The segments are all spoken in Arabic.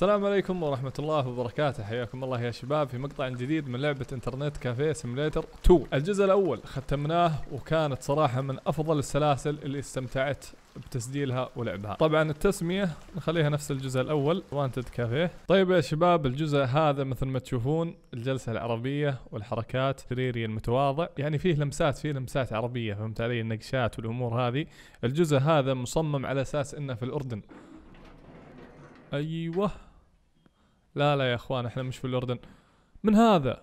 السلام عليكم ورحمة الله وبركاته حياكم الله يا شباب في مقطع جديد من لعبة انترنت كافيه سيميليتر 2 الجزء الأول ختمناه وكانت صراحة من أفضل السلاسل اللي استمتعت بتسجيلها ولعبها طبعا التسمية نخليها نفس الجزء الأول وانتد كافيه طيب يا شباب الجزء هذا مثل ما تشوفون الجلسة العربية والحركات سريري المتواضع يعني فيه لمسات فيه لمسات عربية فهمت علي النقشات والأمور هذه الجزء هذا مصمم على أساس أنه في الأردن أيوه لا لا يا اخوان احنا مش في الاردن من هذا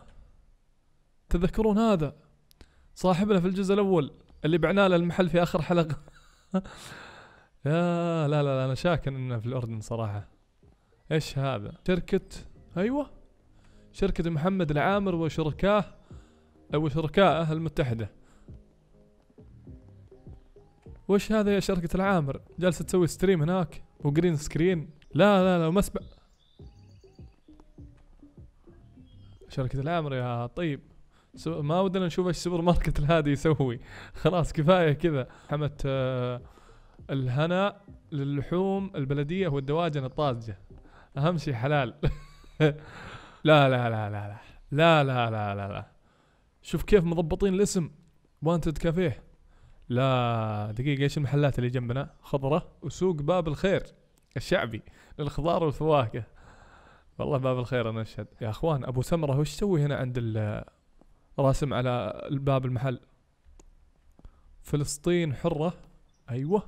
تذكرون هذا صاحبنا في الجزء الاول اللي بعنا له المحل في اخر حلقه يا لا لا لا انا شاكن انه في الاردن صراحه ايش هذا شركه ايوه شركه محمد العامر وشركاه وشركائه المتحده وش هذا يا شركه العامر جالسه تسوي ستريم هناك وجرين سكرين لا لا لا ومسبح شركه العمر يا طيب ما ودنا نشوف ايش السوبر ماركت الهادي يسوي خلاص كفايه كذا حمت آه، الهنا للحوم البلديه والدواجن الطازجه اهم شيء حلال لا لا لا لا لا لا لا لا لا لا شوف كيف مضبطين الاسم وانتد كافيه لا دقيقة ايش المحلات اللي جنبنا؟ خضرة وسوق باب الخير الشعبي للخضار والفواكه والله باب الخير انا اشهد يا اخوان ابو سمره وش يسوي هنا عند راسم على الباب المحل فلسطين حره ايوه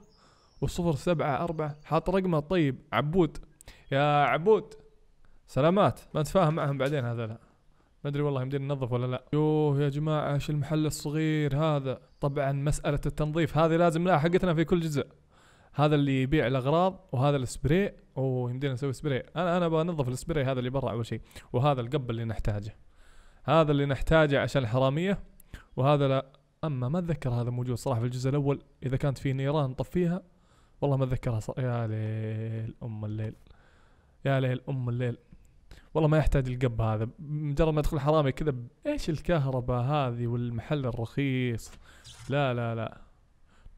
وصفر سبعة أربعة حاط رقمه طيب عبود يا عبود سلامات ما نتفاهم معهم بعدين هذا لا ما ادري والله يمدينا ننظف ولا لا يوه يا جماعه ايش المحل الصغير هذا طبعا مساله التنظيف هذه لازم لها حقتنا في كل جزء هذا اللي يبيع الاغراض وهذا السبراي ويمدينا نسوي سبراي انا انا بنظف السبراي هذا اللي برا اول شيء وهذا القب اللي نحتاجه هذا اللي نحتاجه عشان الحراميه وهذا لا اما ما اتذكر هذا موجود صراحه في الجزء الاول اذا كانت في نيران نطفيها والله ما اتذكرها يا ليل ام الليل يا ليل ام الليل والله ما يحتاج القب هذا مجرد ما يدخل حرامي كذا ايش الكهرباء هذه والمحل الرخيص لا لا لا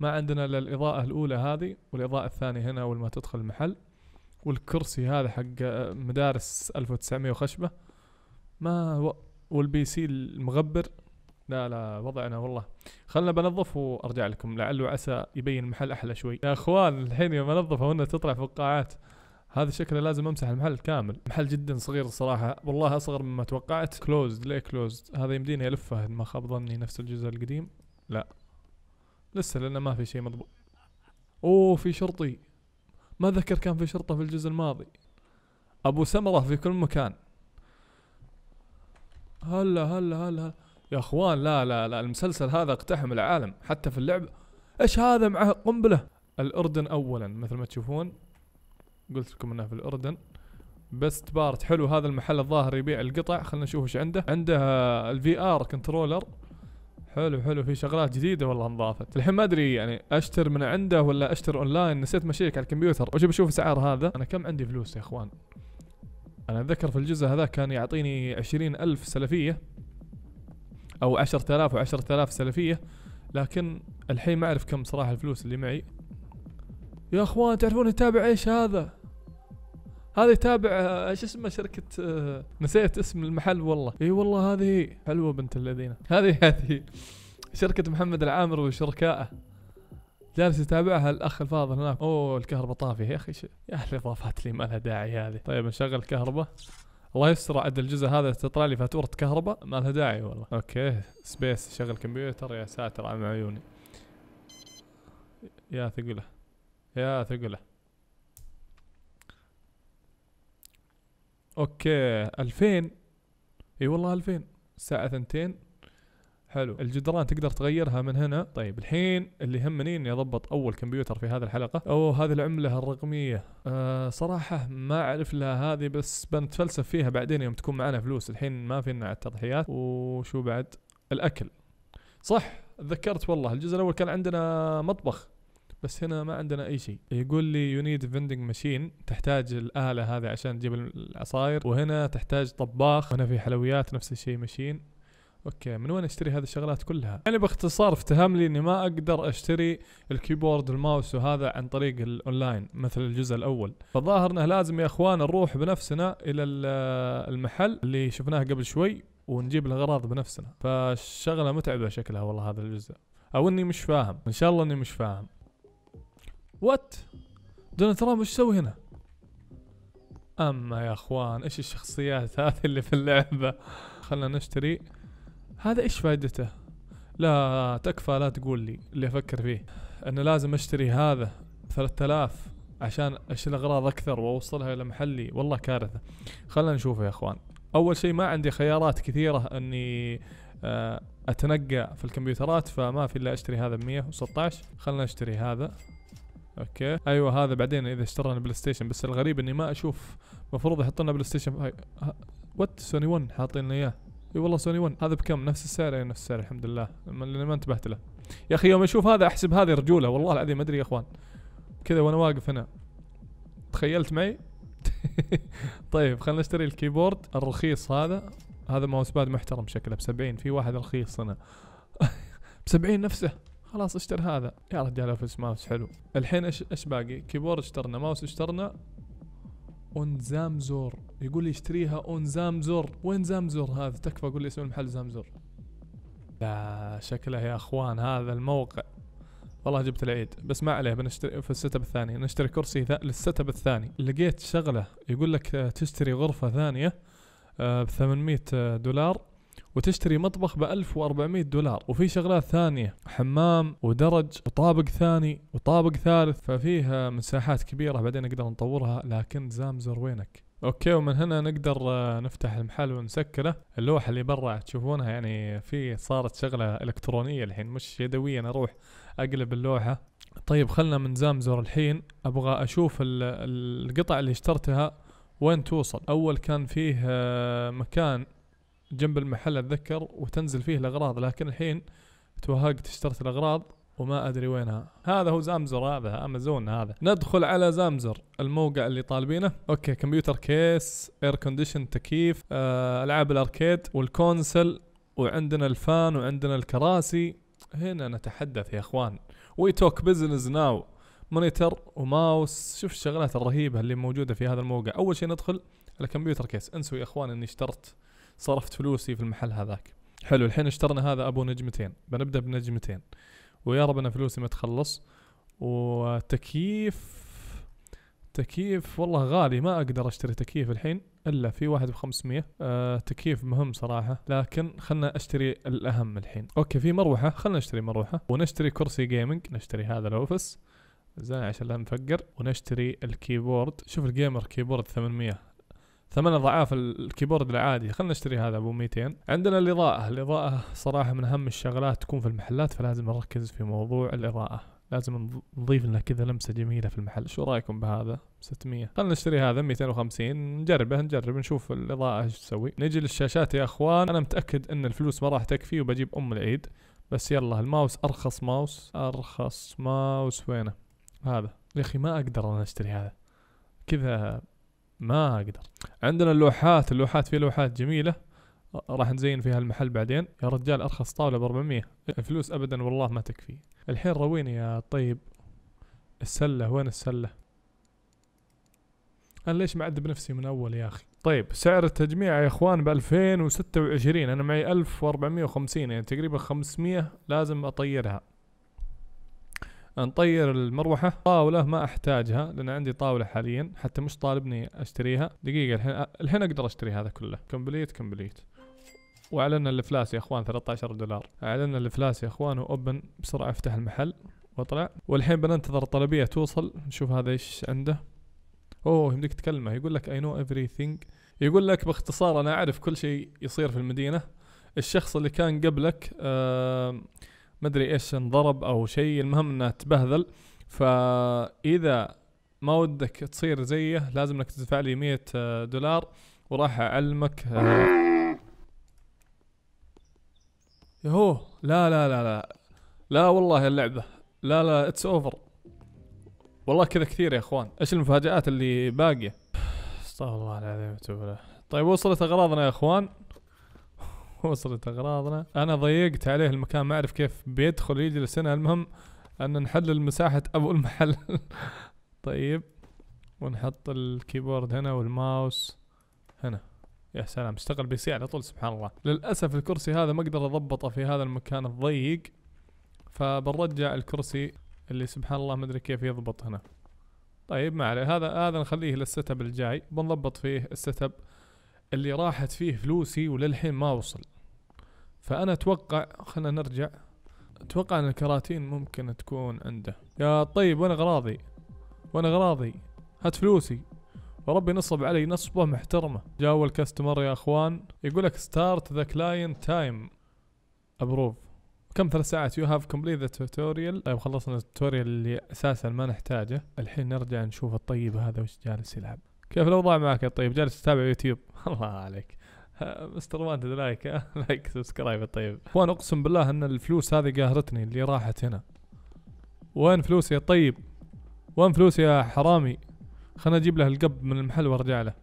ما عندنا الا الاضاءه الاولى هذه والاضاءه الثانيه هنا اول ما تدخل المحل والكرسي هذا حق مدارس 1900 وخشبه ما و... والبي سي المغبر لا لا وضعنا والله خلنا بنظف وارجع لكم لعله عسى يبين المحل احلى شوي يا اخوان الحين يوم انظفه وانه تطلع فقاعات هذا شكله لازم امسح المحل كامل محل جدا صغير صراحه والله اصغر مما توقعت كلوزد ليه كلوزد هذا يمديني الفه ما خاب ظني نفس الجزء القديم لا لسه لأنه ما في شيء مضبوط أوه في شرطي ما أذكر كان في شرطة في الجزء الماضي أبو سمرة في كل مكان هلا هلا هلا هل يا اخوان لا لا لا المسلسل هذا اقتحم العالم حتى في اللعبة ايش هذا معه قنبلة الاردن اولا مثل ما تشوفون قلت لكم انه في الاردن بست بارت حلو هذا المحل الظاهر يبيع القطع خلينا نشوف ايش عنده عنده الفي ار كنترولر حلو حلو في شغلات جديده والله انضافت الحين ما ادري يعني اشتر من عنده ولا اشتر اونلاين نسيت مشيك على الكمبيوتر وش بشوف سعر هذا انا كم عندي فلوس يا اخوان انا اتذكر في الجزء هذا كان يعطيني عشرين الف سلفيه او عشرة الاف وعشرة الاف سلفيه لكن الحين ما اعرف كم صراحه الفلوس اللي معي يا اخوان تعرفون اتابع ايش هذا هذا يتابع ايش آه، اسمه شركه آه، نسيت اسم المحل والله اي والله هذه حلوه بنت الذين هذه هذه شركه محمد العامر وشركائه جالس يتابعها الاخ الفاضل هناك اوه الكهرباء طافيه يا اخي يا اخي الاضافات اللي ما لها داعي هذه طيب نشغل الكهرباء الله يستر عد الجزء هذا تطلع لي فاتوره كهرباء ما لها داعي والله اوكي سبيس شغل كمبيوتر يا ساتر على عيوني يا ثقله يا ثقله اوكي 2000 اي والله 2000 الساعة 2 حلو الجدران تقدر تغيرها من هنا طيب الحين اللي يهمني اني اضبط اول كمبيوتر في هذه الحلقة او هذه العملة الرقمية أه صراحة ما اعرف لها هذه بس بنتفلسف فيها بعدين يوم تكون معنا فلوس الحين ما فينا على التضحيات وشو بعد الاكل صح تذكرت والله الجزء الاول كان عندنا مطبخ بس هنا ما عندنا اي شيء يقول لي يو نيد فندنج ماشين تحتاج الاله هذه عشان تجيب العصاير وهنا تحتاج طباخ وهنا في حلويات نفس الشيء ماشين اوكي من وين اشتري هذه الشغلات كلها؟ يعني باختصار افتهم لي اني ما اقدر اشتري الكيبورد والماوس وهذا عن طريق الاونلاين مثل الجزء الاول، فالظاهر انه لازم يا اخوان نروح بنفسنا الى المحل اللي شفناه قبل شوي ونجيب الاغراض بنفسنا، فالشغله متعبه شكلها والله هذا الجزء، او اني مش فاهم، ان شاء الله اني مش فاهم. وات دونالد ترامب وش يسوي هنا اما يا اخوان ايش الشخصيات هذه اللي في اللعبه خلنا نشتري هذا ايش فائدته لا تكفى لا تقول لي اللي افكر فيه انه لازم اشتري هذا 3000 عشان اشيل اغراض اكثر واوصلها الى محلي والله كارثه خلنا نشوف يا اخوان اول شيء ما عندي خيارات كثيره اني آه، اتنقى في الكمبيوترات فما في الا اشتري هذا ب 116 خلنا نشتري هذا اوكي ايوه هذا بعدين اذا اشترينا بلاي ستيشن بس الغريب اني ما اشوف المفروض يحط لنا بلاي ستيشن هاي وات سوني 1 حاطين لنا اياه اي والله سوني 1 هذا بكم نفس السعر اي نفس السعر الحمد لله لاني ما انتبهت له يا اخي يوم اشوف هذا احسب هذه رجوله والله العظيم ما ادري يا اخوان كذا وانا واقف هنا تخيلت معي طيب خلينا نشتري الكيبورد الرخيص هذا هذا ماوس باد محترم شكله ب 70 في واحد رخيص هنا ب 70 نفسه خلاص اشتر هذا يا رجال اوفيس ماوس حلو الحين ايش ايش باقي كيبورد اشترنا ماوس اشترنا اون زامزور يقول لي اشتريها اون زامزور وين زامزور هذا تكفى قول لي اسم المحل زامزور لا شكله يا اخوان هذا الموقع والله جبت العيد بس ما عليه بنشتري في السيت اب الثاني نشتري كرسي للسيت اب الثاني لقيت شغله يقول لك آه، تشتري غرفه ثانيه آه، ب 800 دولار وتشتري مطبخ ب 1400 دولار وفي شغلات ثانيه حمام ودرج وطابق ثاني وطابق ثالث ففيها مساحات كبيره بعدين نقدر نطورها لكن زامزر وينك اوكي ومن هنا نقدر آه، نفتح المحل ونسكره اللوحه اللي برا تشوفونها يعني في صارت شغله الكترونيه الحين مش يدويا اروح اقلب اللوحه طيب خلنا من زامزر الحين ابغى اشوف القطع اللي اشترتها وين توصل اول كان فيه آه، مكان جنب المحل اتذكر وتنزل فيه الاغراض لكن الحين توهقت اشتريت الاغراض وما ادري وينها هذا هو زامزر هذا امازون هذا ندخل على زامزر الموقع اللي طالبينه اوكي كمبيوتر كيس اير كونديشن تكييف آه، العاب الاركيد والكونسل وعندنا الفان وعندنا الكراسي هنا نتحدث يا اخوان وي توك بزنس ناو مونيتر وماوس شوف الشغلات الرهيبه اللي موجوده في هذا الموقع اول شيء ندخل على كمبيوتر كيس انسوا يا اخوان اني اشترت صرفت فلوسي في المحل هذاك حلو الحين اشترنا هذا ابو نجمتين بنبدا بنجمتين ويا رب انا فلوسي ما تخلص وتكييف تكييف والله غالي ما اقدر اشتري تكييف الحين الا في واحد ب 500 أه تكييف مهم صراحه لكن خلنا اشتري الاهم الحين اوكي في مروحه خلنا نشتري مروحه ونشتري كرسي جيمنج نشتري هذا الاوفيس زين عشان لا نفقر ونشتري الكيبورد شوف الجيمر كيبورد 800 ثمن اضعاف الكيبورد العادي خلينا نشتري هذا ابو 200 عندنا الاضاءه الاضاءه صراحه من اهم الشغلات تكون في المحلات فلازم نركز في موضوع الاضاءه لازم نضيف لنا كذا لمسه جميله في المحل شو رايكم بهذا 600 خلينا نشتري هذا 250 نجربه نجرب نشوف الاضاءه ايش تسوي نجي للشاشات يا اخوان انا متاكد ان الفلوس ما راح تكفي وبجيب ام العيد بس يلا الماوس ارخص ماوس ارخص ماوس وينه هذا يا اخي ما اقدر انا اشتري هذا كذا ما اقدر عندنا اللوحات اللوحات في لوحات جميله راح نزين فيها المحل بعدين يا رجال ارخص طاوله ب 400 فلوس ابدا والله ما تكفي الحين رويني يا طيب السله وين السله انا ليش معذب نفسي من اول يا اخي طيب سعر التجميع يا اخوان ب 2026 انا معي 1450 يعني تقريبا 500 لازم اطيرها نطير المروحة طاولة ما احتاجها لان عندي طاولة حاليا حتى مش طالبني اشتريها دقيقة الحين الحين اقدر اشتري هذا كله كومبليت كومبليت واعلنا الافلاس يا اخوان 13 دولار اعلنا الافلاس يا اخوان واوبن بسرعة افتح المحل واطلع والحين بننتظر الطلبية توصل نشوف هذا ايش عنده اوه يمديك تكلمه يقول لك اي نو ثينج يقول لك باختصار انا اعرف كل شيء يصير في المدينة الشخص اللي كان قبلك آه مدري ايش انضرب او شيء المهم انه تبهذل فاذا ما ودك تصير زيه لازم انك تدفع لي 100 آه، دولار وراح اعلمك آه. يهو لا لا لا لا لا والله اللعبة لا لا اتس اوفر والله كذا كثير يا اخوان ايش المفاجآت اللي باقية استغفر الله العظيم طيب وصلت اغراضنا يا اخوان وصلت اغراضنا انا ضيقت عليه المكان ما اعرف كيف بيدخل يجلس هنا المهم ان نحلل مساحة ابو المحل طيب ونحط الكيبورد هنا والماوس هنا يا سلام اشتغل بي سي على طول سبحان الله للاسف الكرسي هذا ما اقدر اضبطه في هذا المكان الضيق فبنرجع الكرسي اللي سبحان الله ما ادري كيف يضبط هنا طيب ما عليه هذا هذا نخليه للستب اب الجاي بنضبط فيه السيت اب اللي راحت فيه فلوسي وللحين ما وصل فأنا أتوقع خلنا نرجع أتوقع أن الكراتين ممكن تكون عنده يا طيب وين أغراضي وين أغراضي هات فلوسي وربي نصب علي نصبة محترمة جا أول كاستمر يا أخوان يقول لك ستارت ذا كلاينت تايم أبروف كم ثلاث ساعات يو هاف كومبليت ذا توتوريال طيب خلصنا التوتوريال اللي اساسا ما نحتاجه الحين نرجع نشوف الطيب هذا وش جالس يلعب كيف الاوضاع معك يا طيب جالس تتابع يوتيوب الله عليك مستر وانت لايك لايك سبسكرايب طيب اخوان اقسم بالله ان الفلوس هذه قاهرتني اللي راحت هنا وين فلوسي يا طيب وين فلوسي يا حرامي خلنا اجيب له القب من المحل وارجع له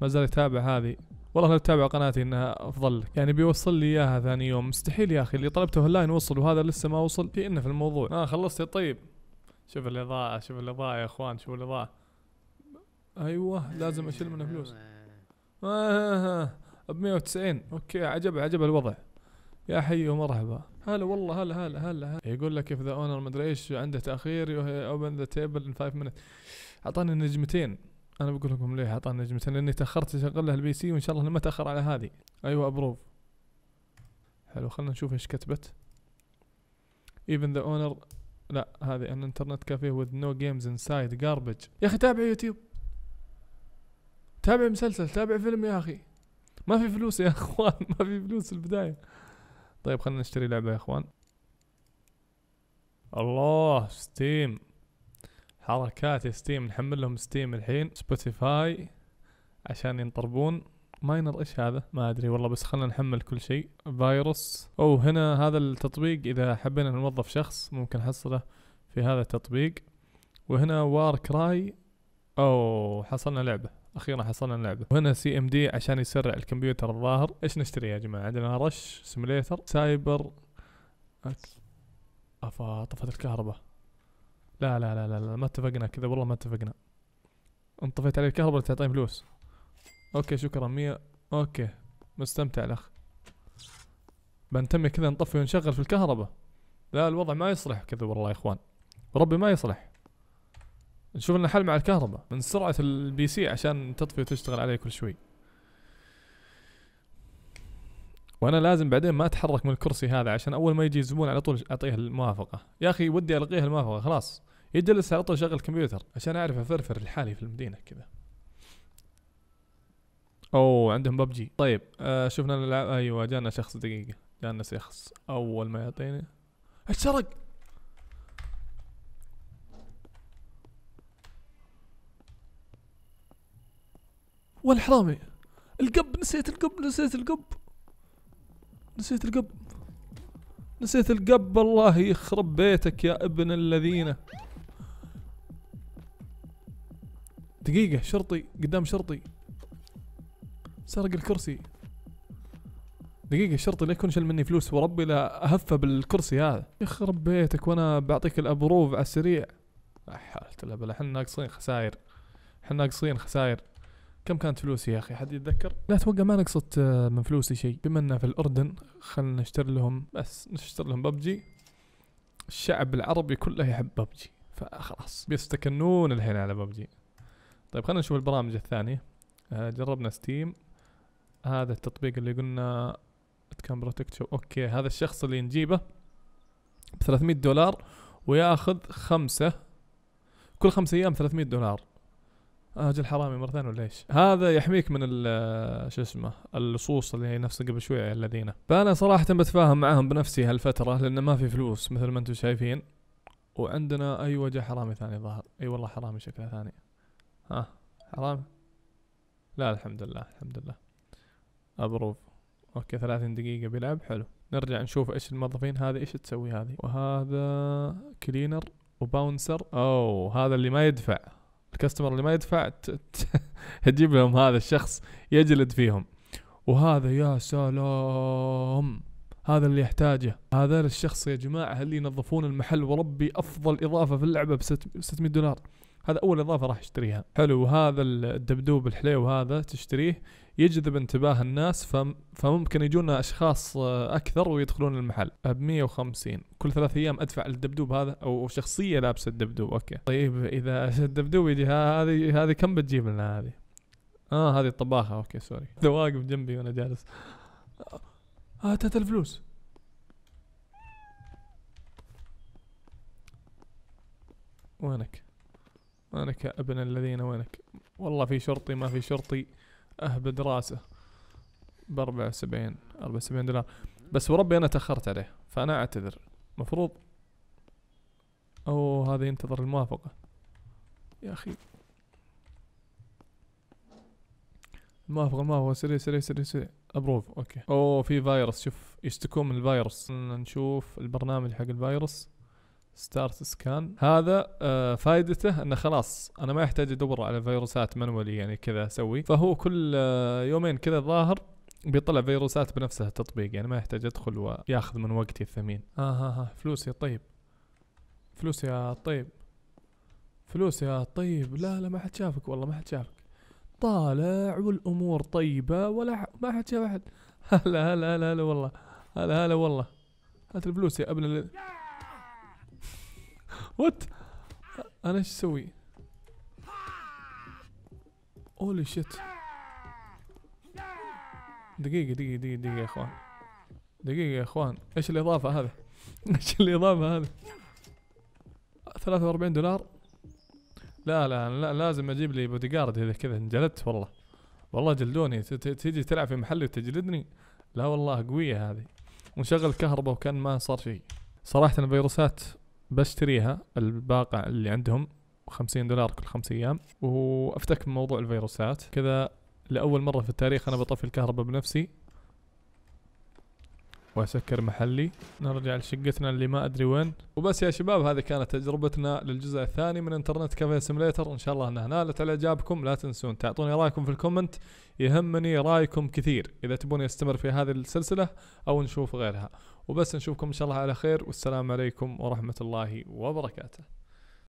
ما زال يتابع هذه والله لو تتابع قناتي انها افضل لك يعني بيوصل لي اياها ثاني يوم مستحيل يا اخي اللي طلبته اللاين وصل وهذا لسه ما وصل في انه في الموضوع اه خلصت يا طيب شوف الاضاءة شوف الاضاءة يا اخوان شوف الاضاءة ايوه لازم اشيل منه فلوس آه. آه،, آه،, آه. ب 190 اوكي عجب عجب الوضع يا حي ومرحبا هلا والله هلا هلا هلا هلا يقول لك اف ذا اونر ادري ايش عنده تاخير اوبن ذا تيبل ان 5 مينت اعطاني نجمتين انا بقول لكم ليه اعطاني نجمتين لاني تاخرت اشغل له البي سي وان شاء الله ما تاخر على هذه ايوه ابروف حلو خلنا نشوف ايش كتبت ايفن ذا اونر لا هذه ان انترنت كافيه وذ نو جيمز انسايد garbage يا اخي تابع يوتيوب تابع مسلسل تابع فيلم يا اخي ما في فلوس يا اخوان ما في فلوس في البدايه طيب خلينا نشتري لعبه يا اخوان الله ستيم حركات يا ستيم نحمل لهم ستيم الحين سبوتيفاي عشان ينطربون ماينر ايش هذا ما ادري والله بس خلنا نحمل كل شيء فيروس او هنا هذا التطبيق اذا حبينا نوظف شخص ممكن نحصله في هذا التطبيق وهنا وار كراي او حصلنا لعبه اخيرا حصلنا لعبه وهنا سي ام دي عشان يسرع الكمبيوتر الظاهر ايش نشتري يا جماعه عندنا رش سيميليتر سايبر افا طفت الكهرباء لا لا لا لا, لا ما اتفقنا كذا والله ما اتفقنا انطفيت عليه الكهرباء تعطيني فلوس اوكي شكرا مية اوكي مستمتع الاخ بنتمي كذا نطفي ونشغل في الكهرباء لا الوضع ما يصلح كذا والله يا اخوان ربي ما يصلح نشوف لنا حل مع الكهرباء من سرعة البي سي عشان تطفي وتشتغل عليه كل شوي وانا لازم بعدين ما اتحرك من الكرسي هذا عشان اول ما يجي الزبون على طول اعطيه الموافقة يا اخي ودي القيه الموافقة خلاص يجلس على طول شغل الكمبيوتر عشان اعرف افرفر لحالي في المدينة كذا اوه عندهم ببجي طيب آه شفنا نلعب ايوه جانا شخص دقيقة جانا شخص اول ما يعطيني اتسرق والحرامي القب نسيت القب نسيت القب نسيت القب نسيت القب الله يخرب بيتك يا ابن الذين دقيقة شرطي قدام شرطي سرق الكرسي دقيقة شرطي لا يكون شل مني فلوس وربي لا أهفه بالكرسي هذا يخرب بيتك وانا بعطيك الابروف على السريع لا حالة بلا احنا ناقصين خساير احنا ناقصين خساير كم كانت فلوسي يا اخي حد يتذكر لا اتوقع ما نقصت آه، من فلوسي شيء بما انه في الاردن خلنا نشتري لهم بس نشتري لهم ببجي الشعب العربي كله يحب ببجي فخلاص بيستكنون الحين على ببجي طيب خلينا نشوف البرامج الثانية آه، جربنا ستيم هذا التطبيق اللي قلنا كان بروتكت اوكي هذا الشخص اللي نجيبه ب 300 دولار وياخذ خمسة كل خمسة ايام 300 دولار آه، اجل حرامي مره ثانيه ولا ايش؟ هذا يحميك من آه، شو اسمه اللصوص اللي هي نفس قبل شويه الذين فانا صراحه بتفاهم معاهم بنفسي هالفتره لان ما في فلوس مثل ما انتم شايفين وعندنا اي وجه حرامي ثاني ظهر اي والله حرامي شكله ثاني ها حرامي لا الحمد لله الحمد لله ابروف اوكي 30 دقيقة بيلعب حلو نرجع نشوف ايش الموظفين هذه ايش تسوي هذه وهذا كلينر وباونسر اوه هذا اللي ما يدفع الكاستمر اللي ما يدفع تجيب لهم هذا الشخص يجلد فيهم وهذا يا سلام هذا اللي يحتاجه هذا الشخص يا جماعة اللي ينظفون المحل وربي أفضل إضافة في اللعبة ب 600 دولار هذا اول اضافه راح يشتريها حلو هذا الدبدوب الحليو هذا تشتريه يجذب انتباه الناس فممكن يجونا اشخاص آه، اكثر ويدخلون المحل ب 150 كل ثلاث ايام ادفع الدبدوب هذا او شخصيه لابسه الدبدوب اوكي طيب اذا الدبدوب يجي هذه هذه كم بتجيب لنا هذه؟ اه هذه الطباخه اوكي سوري ذا واقف جنبي وانا جالس آه، هاتت الفلوس وينك؟ وينك يا ابن الذين وينك والله في شرطي ما في شرطي اهبد راسه باربعة وسبعين أربعة وسبعين دولار بس وربي أنا تأخرت عليه فأنا أعتذر مفروض أوه هذا ينتظر الموافقة يا أخي الموافقة الموافقة سريع سريع سريع سريع أبروف أوكي أوه في فيروس شوف يشتكون من الفيروس نشوف البرنامج حق الفيروس ستارت سكان هذا آه فائدته انه خلاص انا ما يحتاج ادور على فيروسات منولي يعني كذا اسوي فهو كل آه يومين كذا الظاهر بيطلع فيروسات بنفسه التطبيق يعني ما يحتاج ادخل وياخذ من وقتي الثمين اها آه ها ها فلوس يا طيب فلوس يا آه، طيب فلوس يا آه، طيب لا لا ما حد شافك والله ما حد شافك طالع والامور طيبه ولا ما حد شاف احد هلا هلا هلا هلا والله هلا هلا والله هات الفلوس يا ابن وات انا ايش اسوي اولي شيت دقيقة دقيقة دقيقة دقيقة يا اخوان دقيقة يا اخوان ايش الاضافة هذا ايش الاضافة هذا 43 دولار لا لا لا لازم اجيب لي بودي جارد اذا كذا انجلدت والله والله جلدوني تيجي تلعب في محلي وتجلدني لا والله قوية هذه ونشغل كهرباء وكان ما صار شيء صراحة الفيروسات بشتريها الباقة اللي عندهم 50 دولار كل خمس ايام وافتك من موضوع الفيروسات كذا لاول مره في التاريخ انا بطفي الكهرباء بنفسي واسكر محلي نرجع لشقتنا اللي ما ادري وين وبس يا شباب هذه كانت تجربتنا للجزء الثاني من انترنت كافيه سيميليتر ان شاء الله انها نالت على اعجابكم لا تنسون تعطوني رايكم في الكومنت يهمني رايكم كثير اذا تبون يستمر في هذه السلسله او نشوف غيرها وبس نشوفكم ان شاء الله على خير والسلام عليكم ورحمه الله وبركاته